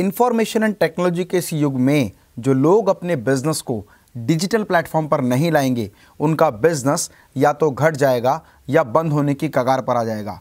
information and technology के इस युग में जो लोग अपने बिजनेस को डिजिटल प्लेटफॉर्म पर नहीं लाएंगे उनका बिजनेस या तो घट जाएगा या बंद होने की कगार पर आ जाएगा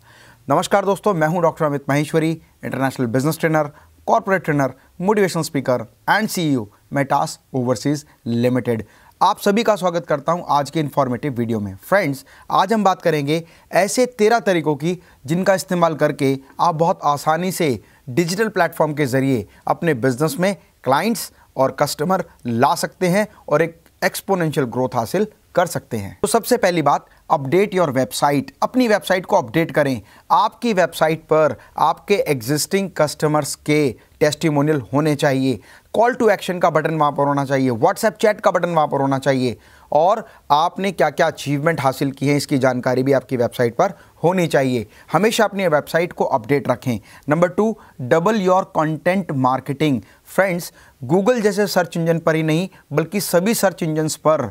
नमस्कार दोस्तों मैं हूं doctor Amit Maheshwari international business trainer corporate trainer motivational speaker and CEO Metas overseas limited आप सभी का स्वागत करता हूं आज के इन्फॉर्मेटिव वीडियो में फ्रेंड्स आज हम बात करेंगे ऐसे तेरह तरीकों की जिनका इस्तेमाल करके आप बहुत आसानी से डिजिटल प्लेटफॉर्म के ज़रिए अपने बिजनेस में क्लाइंट्स और कस्टमर ला सकते हैं और एक एक्सपोनेंशियल ग्रोथ हासिल कर सकते हैं तो सबसे पहली बात अपडेट योर वेबसाइट अपनी वेबसाइट को अपडेट करें आपकी वेबसाइट पर आपके एग्जिस्टिंग कस्टमर्स के टेस्टिमोनियल होने चाहिए कॉल टू एक्शन का बटन वहाँ पर होना चाहिए व्हाट्सएप चैट का बटन वहाँ पर होना चाहिए और आपने क्या क्या अचीवमेंट हासिल की है इसकी जानकारी भी आपकी वेबसाइट पर होनी चाहिए हमेशा अपनी वेबसाइट को अपडेट रखें number two double your content marketing friends Google जैसे सर्च इंजन पर ही नहीं बल्कि सभी सर्च इंजन्स पर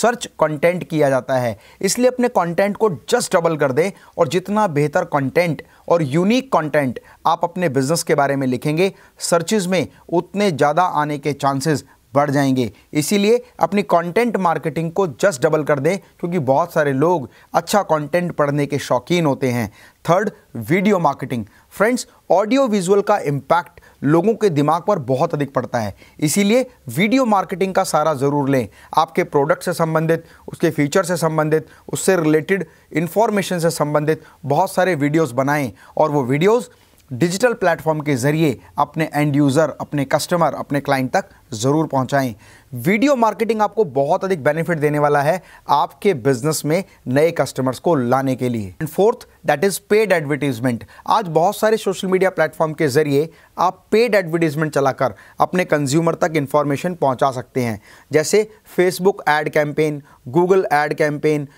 सर्च कंटेंट किया जाता है इसलिए अपने कंटेंट को जस्ट डबल कर दें और जितना बेहतर कंटेंट और यूनिक कंटेंट आप अपने बिजनेस के बारे में लिखेंगे सर्चेज में उतने ज़्यादा आने के चांसेस बढ़ जाएंगे इसीलिए अपनी कंटेंट मार्केटिंग को जस्ट डबल कर दें क्योंकि बहुत सारे लोग अच्छा कंटेंट पढ़ने के शौकीन होते हैं third video marketing friends audio visual का इम्पैक्ट लोगों के दिमाग पर बहुत अधिक पड़ता है इसीलिए वीडियो मार्केटिंग का सारा ज़रूर लें आपके प्रोडक्ट से संबंधित उसके फीचर से संबंधित उससे रिलेटेड इन्फॉर्मेशन से संबंधित बहुत सारे वीडियोस बनाएं और वो वीडियोज़ डिजिटल प्लेटफॉर्म के ज़रिए अपने एंड यूज़र अपने कस्टमर अपने क्लाइंट तक ज़रूर पहुंचाएं वीडियो मार्केटिंग आपको बहुत अधिक बेनिफिट देने वाला है आपके बिजनेस में नए कस्टमर्स को लाने के लिए and fourth that is paid advertisement आज बहुत सारे सोशल मीडिया प्लेटफॉर्म के ज़रिए आप पेड एडवर्टीजमेंट चलाकर अपने कंज्यूमर तक इन्फॉर्मेशन पहुँचा सकते हैं जैसे Facebook ad campaign Google ad campaign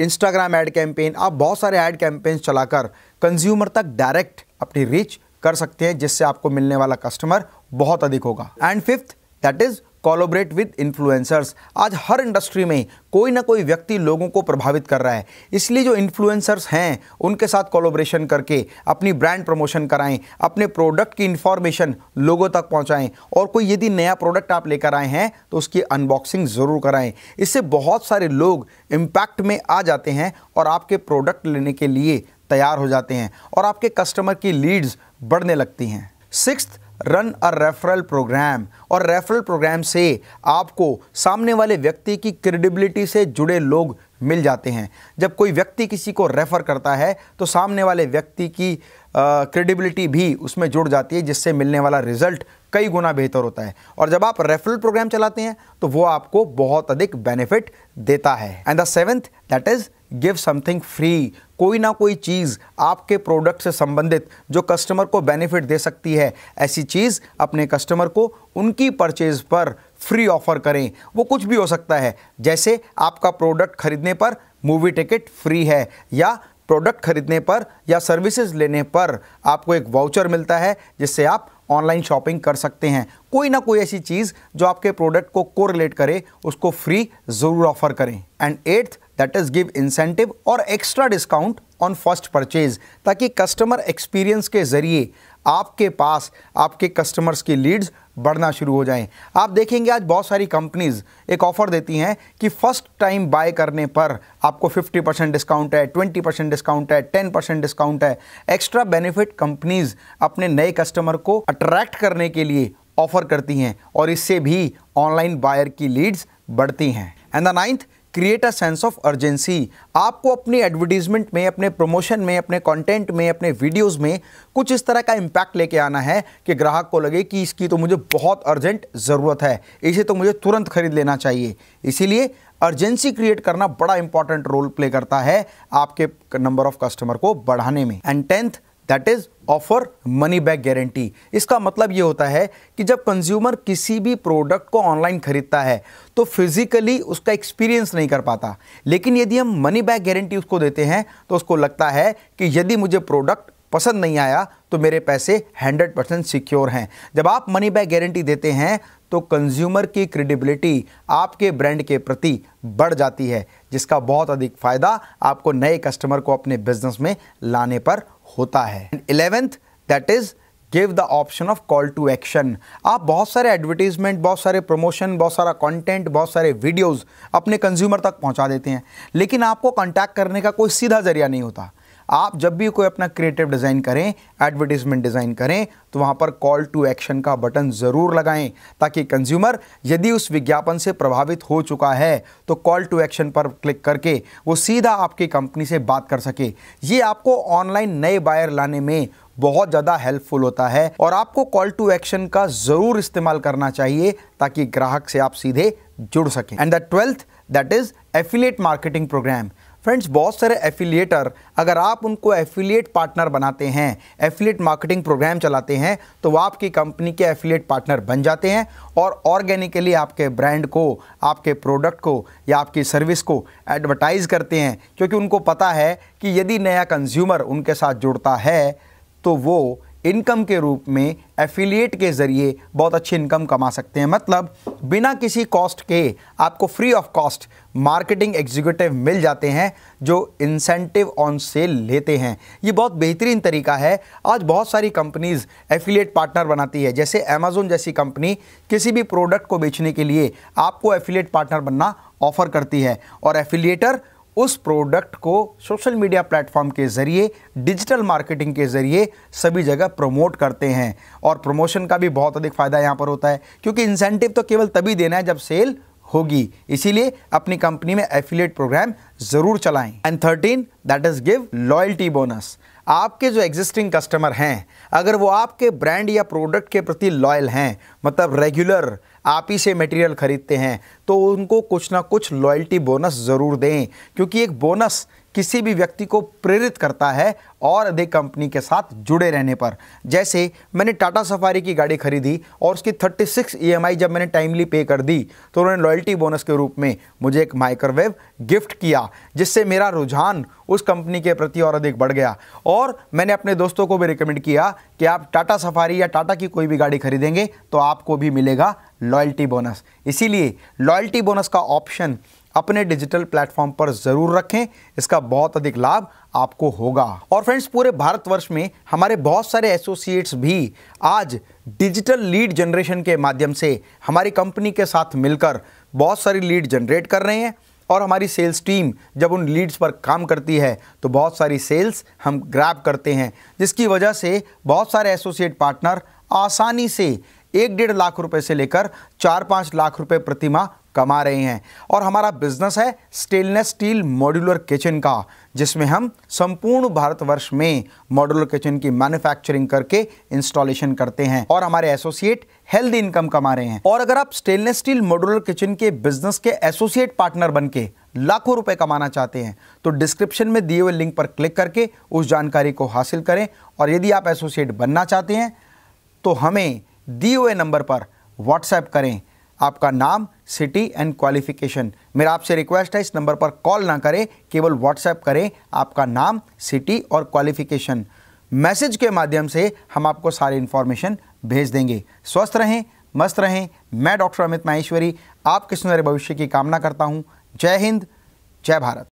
Instagram ad campaign आप बहुत सारे ऐड कैंपेन चलाकर कंज्यूमर तक डायरेक्ट अपनी रीच कर सकते हैं जिससे आपको मिलने वाला कस्टमर बहुत अधिक होगा and fifth that is collaborate with influencers आज हर इंडस्ट्री में कोई ना कोई व्यक्ति लोगों को प्रभावित कर रहा है इसलिए जो इन्फ्लुएंसर्स हैं उनके साथ कोलोब्रेशन करके अपनी ब्रांड प्रमोशन कराएं अपने प्रोडक्ट की इन्फॉर्मेशन लोगों तक पहुंचाएं और कोई यदि नया प्रोडक्ट आप लेकर आए हैं तो उसकी अनबॉक्सिंग ज़रूर कराएं इससे बहुत सारे लोग इम्पैक्ट में आ जाते हैं और आपके प्रोडक्ट लेने के लिए तैयार हो जाते हैं और आपके कस्टमर की लीड्स बढ़ने लगती हैं six run a referral program और रेफरल प्रोग्राम से आपको सामने वाले व्यक्ति की क्रेडिबिलिटी से जुड़े लोग मिल जाते हैं जब कोई व्यक्ति किसी को रेफ़र करता है तो सामने वाले व्यक्ति की क्रेडिबिलिटी भी उसमें जुड़ जाती है जिससे मिलने वाला रिजल्ट कई गुना बेहतर होता है और जब आप रेफरल प्रोग्राम चलाते हैं तो वो आपको बहुत अधिक बेनिफिट देता है and the seventh that is give something free कोई ना कोई चीज़ आपके प्रोडक्ट से संबंधित जो कस्टमर को बेनिफिट दे सकती है ऐसी चीज़ अपने कस्टमर को उनकी परचेज़ पर फ्री ऑफर करें वो कुछ भी हो सकता है जैसे आपका प्रोडक्ट खरीदने पर मूवी टिकट फ्री है या प्रोडक्ट खरीदने पर या सर्विसेज लेने पर आपको एक वाउचर मिलता है जिससे आप ऑनलाइन शॉपिंग कर सकते हैं कोई ना कोई ऐसी चीज़ जो आपके प्रोडक्ट को कोरिलेट करे उसको फ्री ज़रूर ऑफर करें and eighth that is give incentive और extra discount on first purchase ताकि कस्टमर एक्सपीरियंस के ज़रिए आपके पास आपके कस्टमर्स की लीड्स बढ़ना शुरू हो जाएं आप देखेंगे आज बहुत सारी कंपनीज़ एक ऑफ़र देती हैं कि फ़र्स्ट टाइम बाय करने पर आपको 50 परसेंट डिस्काउंट है 20 परसेंट डिस्काउंट है 10 परसेंट डिस्काउंट है एक्स्ट्रा बेनिफिट कंपनीज़ अपने नए कस्टमर को अट्रैक्ट करने के लिए ऑफ़र करती हैं और इससे भी ऑनलाइन बायर की लीड्स बढ़ती हैं and the ninth create a sense of urgency आपको अपनी एडवर्टीजमेंट में अपने प्रमोशन में अपने कंटेंट में अपने वीडियोस में कुछ इस तरह का इम्पैक्ट लेके आना है कि ग्राहक को लगे कि इसकी तो मुझे बहुत अर्जेंट ज़रूरत है इसे तो मुझे तुरंत खरीद लेना चाहिए इसीलिए अर्जेंसी क्रिएट करना बड़ा इंपॉर्टेंट रोल प्ले करता है आपके नंबर ऑफ कस्टमर को बढ़ाने में and tenth that is offer money back guarantee इसका मतलब ये होता है कि जब कंज्यूमर किसी भी प्रोडक्ट को ऑनलाइन खरीदता है तो फिजिकली उसका एक्सपीरियंस नहीं कर पाता लेकिन यदि हम मनी बैक गारंटी उसको देते हैं तो उसको लगता है कि यदि मुझे प्रोडक्ट पसंद नहीं आया तो मेरे पैसे 100 परसेंट सिक्योर हैं जब आप मनी बैक गारंटी देते हैं तो कंज्यूमर की क्रेडिबिलिटी आपके ब्रांड के प्रति बढ़ जाती है जिसका बहुत अधिक फ़ायदा आपको नए कस्टमर को अपने बिजनेस में लाने पर होता है eleventh that is give the option of call to action आप बहुत सारे एडवर्टीजमेंट बहुत सारे प्रमोशन बहुत सारा कंटेंट बहुत सारे वीडियोस अपने कंज्यूमर तक पहुंचा देते हैं लेकिन आपको कांटेक्ट करने का कोई सीधा जरिया नहीं होता आप जब भी कोई अपना क्रिएटिव डिज़ाइन करें एडवर्टीजमेंट डिज़ाइन करें तो वहाँ पर कॉल टू एक्शन का बटन ज़रूर लगाएं ताकि कंज्यूमर यदि उस विज्ञापन से प्रभावित हो चुका है तो कॉल टू एक्शन पर क्लिक करके वो सीधा आपकी कंपनी से बात कर सके ये आपको ऑनलाइन नए बायर लाने में बहुत ज़्यादा हेल्पफुल होता है और आपको कॉल टू एक्शन का ज़रूर इस्तेमाल करना चाहिए ताकि ग्राहक से आप सीधे जुड़ सकें and the twelfth that is affiliate marketing program friends बहुत सारे एफिलिएटर अगर आप उनको एफिलिएट पार्टनर बनाते हैं एफिलिएट मार्केटिंग प्रोग्राम चलाते हैं तो वो आपकी कंपनी के एफिलिएट पार्टनर बन जाते हैं और ऑर्गेनिकली आपके ब्रांड को आपके प्रोडक्ट को या आपकी सर्विस को एडवर्टाइज़ करते हैं क्योंकि उनको पता है कि यदि नया कंज्यूमर उनके साथ जुड़ता है तो वो इनकम के रूप में एफिलिएट के ज़रिए बहुत अच्छी इनकम कमा सकते हैं मतलब बिना किसी कॉस्ट के आपको free of cost marketing executive मिल जाते हैं जो इंसेंटिव ऑन सेल लेते हैं ये बहुत बेहतरीन तरीका है आज बहुत सारी कंपनीज़ एफिलिएट पार्टनर बनाती है जैसे अमेजोन जैसी कंपनी किसी भी प्रोडक्ट को बेचने के लिए आपको एफिलिएट पार्टनर बनना ऑफर करती है और एफिलिएटर उस प्रोडक्ट को सोशल मीडिया प्लेटफॉर्म के ज़रिए डिजिटल मार्केटिंग के ज़रिए सभी जगह प्रमोट करते हैं और प्रमोशन का भी बहुत अधिक फ़ायदा यहाँ पर होता है क्योंकि इंसेंटिव तो केवल तभी देना है जब सेल होगी इसीलिए अपनी कंपनी में एफिलिएट प्रोग्राम ज़रूर चलाएं and thirteen that is give loyalty bonus आपके जो एग्जिस्टिंग कस्टमर हैं अगर वो आपके ब्रांड या प्रोडक्ट के प्रति लॉयल हैं मतलब रेगुलर आप ही से मटेरियल ख़रीदते हैं तो उनको कुछ ना कुछ लॉयल्टी बोनस ज़रूर दें क्योंकि एक बोनस किसी भी व्यक्ति को प्रेरित करता है और अधिक कंपनी के साथ जुड़े रहने पर जैसे मैंने टाटा सफारी की गाड़ी खरीदी और उसकी 36 ईएमआई e जब मैंने टाइमली पे कर दी तो उन्होंने लॉयल्टी बोनस के रूप में मुझे एक माइक्रोवेव गिफ्ट किया जिससे मेरा रुझान उस कंपनी के प्रति और अधिक बढ़ गया और मैंने अपने दोस्तों को भी रिकमेंड किया कि आप टाटा सफारी या टाटा की कोई भी गाड़ी खरीदेंगे तो आपको भी मिलेगा लॉयल्टी बोनस इसीलिए लॉयल्टी बोनस का ऑप्शन अपने डिजिटल प्लेटफॉर्म पर ज़रूर रखें इसका बहुत अधिक लाभ आपको होगा और फ्रेंड्स पूरे भारतवर्ष में हमारे बहुत सारे एसोसिएट्स भी आज डिजिटल लीड जनरेशन के माध्यम से हमारी कंपनी के साथ मिलकर बहुत सारी लीड जनरेट कर रहे हैं और हमारी सेल्स टीम जब उन लीड्स पर काम करती है तो बहुत सारी सेल्स हम ग्रैब करते हैं जिसकी वजह से बहुत सारे एसोसिएट पार्टनर आसानी से एक डेढ़ लाख रुपए से लेकर चार पाँच लाख रुपए प्रतिमा कमा रहे हैं और हमारा बिजनेस है स्टेनलेस स्टील मॉड्यूलर किचन का जिसमें हम संपूर्ण भारतवर्ष में मॉड्यूलर किचन की मैन्युफैक्चरिंग करके इंस्टॉलेशन करते हैं और हमारे एसोसिएट हेल्दी इनकम कमा रहे हैं और अगर आप स्टेनलेस स्टील मॉड्यूलर किचन के बिजनेस के एसोसिएट पार्टनर बनके लाखों रुपए कमाना चाहते हैं तो डिस्क्रिप्शन में दिए हुए लिंक पर क्लिक करके उस जानकारी को हासिल करें और यदि आप एसोसिएट बनना चाहते हैं तो हमें दिए हुए नंबर पर व्हाट्सएप करें आपका नाम सिटी एंड क्वालिफिकेशन मेरा आपसे रिक्वेस्ट है इस नंबर पर कॉल ना करें केवल व्हाट्सएप करें आपका नाम सिटी और क्वालिफिकेशन मैसेज के माध्यम से हम आपको सारी इन्फॉर्मेशन भेज देंगे स्वस्थ रहें मस्त रहें मैं डॉक्टर अमित माहेश्वरी आपके सुनहरे भविष्य की कामना करता हूँ जय हिंद जय भारत